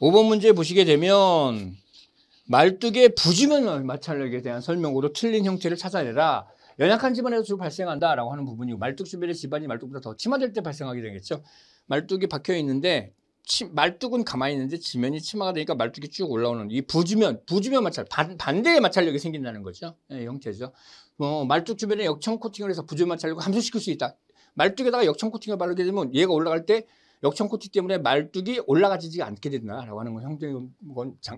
5번 문제 보시게 되면 말뚝의 부지면 마찰력에 대한 설명으로 틀린 형태를 찾아내라. 연약한 집안에서 주로 발생한다라고 하는 부분이고 말뚝 주변의 집안이 말뚝보다 더치마될때 발생하게 되겠죠. 말뚝이 박혀 있는데 치, 말뚝은 가만히 있는데 지면이 치마가 되니까 말뚝이 쭉 올라오는 이부지면부지면 마찰 반, 반대의 마찰력이 생긴다는 거죠. 예, 형태죠. 어, 말뚝 주변에 역청 코팅을 해서 부지면 마찰력을 감소시킬 수 있다. 말뚝에다가 역청 코팅을 바르게 되면 얘가 올라갈 때 역청코치 때문에 말뚝이 올라가지지 않게 된다라고 하는 건 형적인 건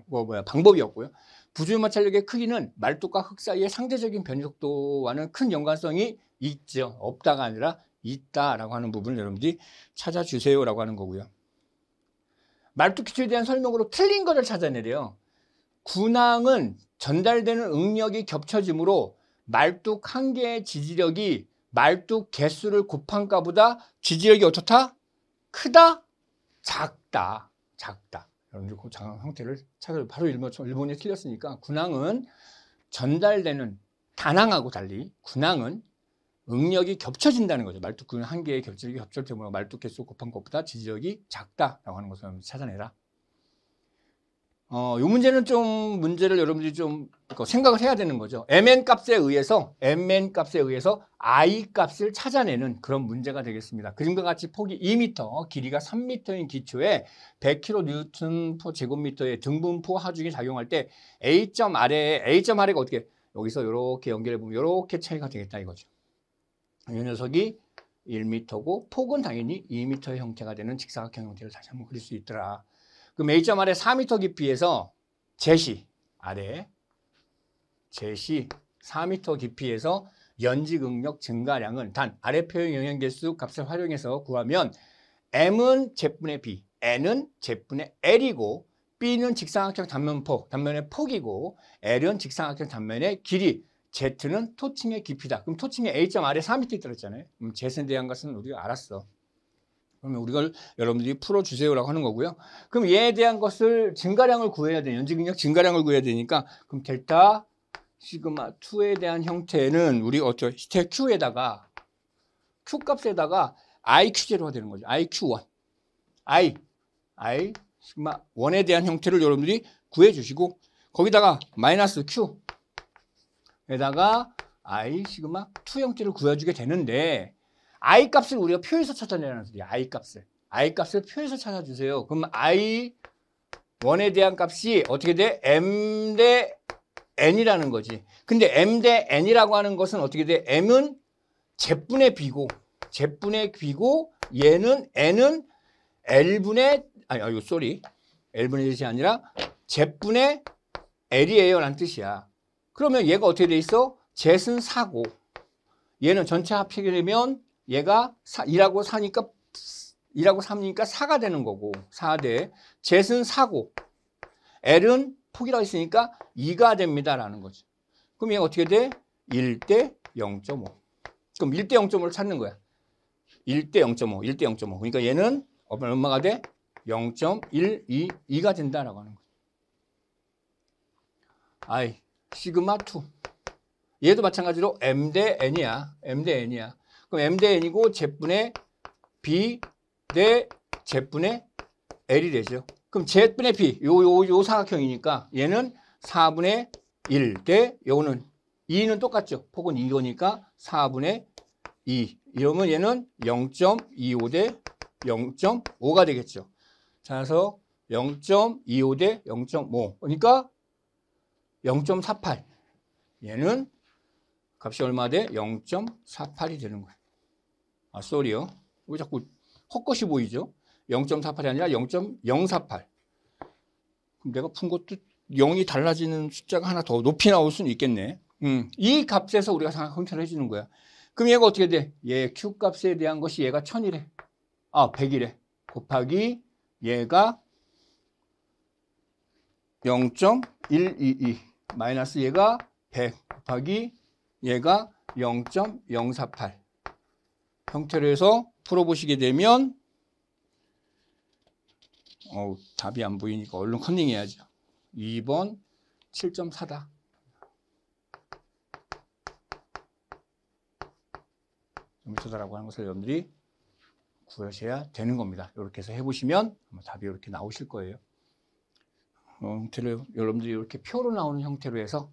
뭐, 뭐야, 방법이었고요. 부조의 마찰력의 크기는 말뚝과 흙 사이의 상대적인 변속도와는 큰 연관성이 있죠. 없다가 아니라 있다라고 하는 부분을 여러분들이 찾아주세요라고 하는 거고요. 말뚝 기초에 대한 설명으로 틀린 것을 찾아내래요. 군항은 전달되는 응력이 겹쳐지므로 말뚝 한 개의 지지력이 말뚝 개수를 곱한 값보다 지지력이 어떻다? 크다, 작다, 작다. 여러분들 그 장항 형태를 찾아요. 바로 일본, 일본이 틀렸으니까 군항은 전달되는 단항하고 달리 군항은 응력이 겹쳐진다는 거죠. 말뚝근 군한 그 개의 겹치기 겹칠 때문에 말뚝 개수 곱한 것보다 지지력이 작다라고 하는 것을 찾아내라. 어, 요 문제는 좀 문제를 여러분들이 좀 그 생각을 해야 되는 거죠. mn 값에 의해서 mn 값에 의해서 i 값을 찾아내는 그런 문제가 되겠습니다. 그림과 같이 폭이 2m, 길이가 3m인 기초에 100kN 제곱미터의 등분포 하중이 작용할 때 a점 아래에 a점 아래가 어떻게 여기서 이렇게 연결해 보면 이렇게 차이가 되겠다 이거죠. 이 녀석이 1m고 폭은 당연히 2m의 형태가 되는 직사각형 형태를 다시 한번 그릴 수 있더라. 그이점 아래 4m 깊이에서 제시 아래 제시 4m 깊이에서 연직 응력 증가량은 단 아래 표현 영향 계수 값을 활용해서 구하면 m은 제분의 b, n은 제분의 l이고 b는 직사각형 단면폭, 단면의 폭이고 l은 직사각형 단면의 길이, z는 토칭의 깊이다. 그럼 토칭의 a점 아래 4m 떨어졌잖아요. 그럼 z에 대한 것은 우리가 알았어. 그러면 우리가 여러분들이 풀어주세요라고 하는 거고요. 그럼 얘에 대한 것을 증가량을 구해야 돼. 연직능력 증가량을 구해야 되니까 그럼 델타 시그마 2에 대한 형태는 우리 어쩌 히테 Q에다가 Q 값에다가 IQ0가 되는 거죠. IQ1. I. I 시그마 1에 대한 형태를 여러분들이 구해 주시고 거기다가 마이너스 Q에다가 I 시그마 2 형태를 구해주게 되는데 i 값을 우리가 표에서 찾아내라는 소리야. i 값을. i 값을 표에서 찾아주세요. 그럼 i 1에 대한 값이 어떻게 돼? m 대 n이라는 거지. 근데 m 대 n이라고 하는 것은 어떻게 돼? m은 제분의 비고 제분의 비고 얘는 n은 l분의 아니 아유 쏘리 l분의 1이 아니라 제분의 l이에요 라는 뜻이야. 그러면 얘가 어떻게 돼 있어? 제은 4고 얘는 전체 합해게 되면 얘가 사, 2라고 사니까 2라고 3니까 4가 되는 거고 4대 Z은 4고 엘은 폭이라고 있으니까 2가 됩니다라는 거죠. 그럼 얘가 어떻게 돼? 1대 0.5 그럼 1대 0.5를 찾는 거야. 1대 0.5 1대 0.5 그러니까 얘는 엄마가 돼? 0.122가 된다라고 하는 거죠. 아이 시그마 2 얘도 마찬가지로 m 대 n이야. m 대 n이야. 그럼 M 대 N이고 Z분의 B 대 Z분의 L이 되죠. 그럼 Z분의 B, 요, 요, 요 사각형이니까 얘는 4분의 1 대 요거는 2는 똑같죠. 폭은 2거니까 4분의 2. 이러면 얘는 0.25 대 0.5가 되겠죠. 자, 그래서 0.25 대 0.5. 그러니까 0.48. 얘는 값이 얼마 돼? 0.48이 되는 거예요. 아, 쏘리요. 왜 자꾸 헛것이 보이죠? 0.48이 아니라 0.048. 그럼 내가 푼 것도 0이 달라지는 숫자가 하나 더 높이 나올 수는 있겠네. 음, 이 값에서 우리가 형편을 해주는 거야. 그럼 얘가 어떻게 돼? 얘 Q 값에 대한 것이 얘가 1000이래. 아, 100이래. 곱하기 얘가 0.122. 마이너스 얘가 100 곱하기 얘가 0.048. 형태로 해서 풀어보시게 되면 어 답이 안 보이니까 얼른 컨닝해야죠. 2번 7.4다. 미터다라고 하는 것을 여러분들이 구하셔야 되는 겁니다. 이렇게 해서 해보시면 답이 이렇게 나오실 거예요. 어, 형태를 여러분들이 이렇게 표로 나오는 형태로 해서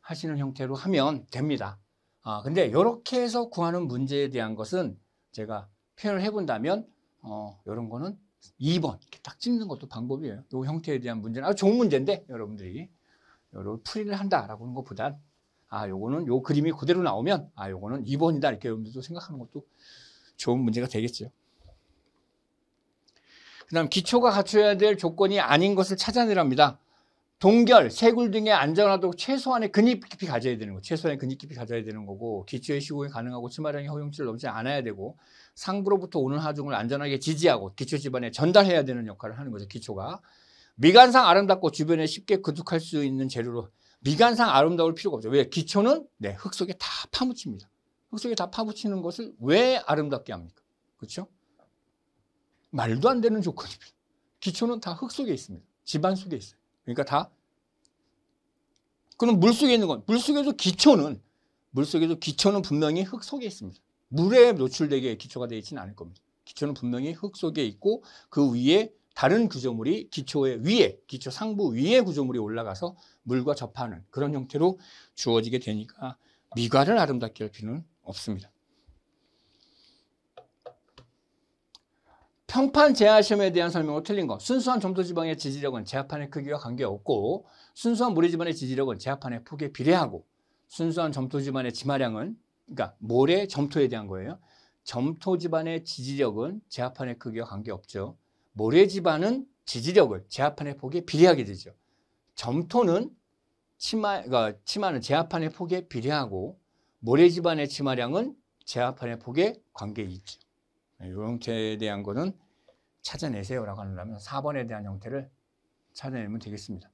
하시는 형태로 하면 됩니다. 아, 근데 이렇게 해서 구하는 문제에 대한 것은 제가 표현을 해본다면 어, 이런 거는 2번 이렇게 딱 찍는 것도 방법이에요. 이 형태에 대한 문제는 아주 좋은 문제인데 여러분들이 이걸 풀이를 한다라고 하는 것보단 아, 요거는 요 그림이 그대로 나오면 아, 요거는 2번이다 이렇게 여러분들도 생각하는 것도 좋은 문제가 되겠죠. 그다음 기초가 갖춰야 될 조건이 아닌 것을 찾아내랍니다. 동결, 쇄골 등의 안전하도록 최소한의 근육 깊이 가져야 되는 거, 최소한의 근육 깊이 가져야 되는 거고 기초의 시공이 가능하고 치마량의 허용치를 넘지 않아야 되고 상부로부터 오는 하중을 안전하게 지지하고 기초 집안에 전달해야 되는 역할을 하는 거죠. 기초가 미관상 아름답고 주변에 쉽게 구축할 수 있는 재료로 미관상 아름다울 필요가 없죠. 왜 기초는 네, 흙 속에 다 파묻힙니다. 흙 속에 다 파묻히는 것을 왜 아름답게 합니까? 그렇죠? 말도 안 되는 조건입니다. 기초는 다 흙 속에 있습니다. 집안 속에 있어요. 그러니까 다 그럼 물속에 있는 건 물속에서 기초는 물속에서 기초는 분명히 흙 속에 있습니다. 물에 노출되게 기초가 되어 있지는 않을 겁니다. 기초는 분명히 흙 속에 있고 그 위에 다른 구조물이 기초의 위에 기초 상부 위에 구조물이 올라가서 물과 접하는 그런 형태로 주어지게 되니까 미과를 아름답게 할 필요는 없습니다. 평판 제하시험에 대한 설명은 틀린 거. 순수한 점토 지방의 지지력은 제압판의 크기와 관계없고 순수한 모래 지방의 지지력은 제압판의 폭에 비례하고 순수한 점토 지방의 지마량은 그러니까 모래 점토에 대한 거예요. 점토 지반의 지지력은 제압판의 크기와 관계없죠. 모래 지반은 지지력을 제압판의 폭에 비례하게 되죠. 점토는 치마, 그러니까 치마는 제압판의 폭에 비례하고 모래 지반의 치마량은 제압판의 폭에 관계 있죠. 형태에 대한 거는 찾아내세요라고 하려면 4번에 대한 형태를 찾아내면 되겠습니다.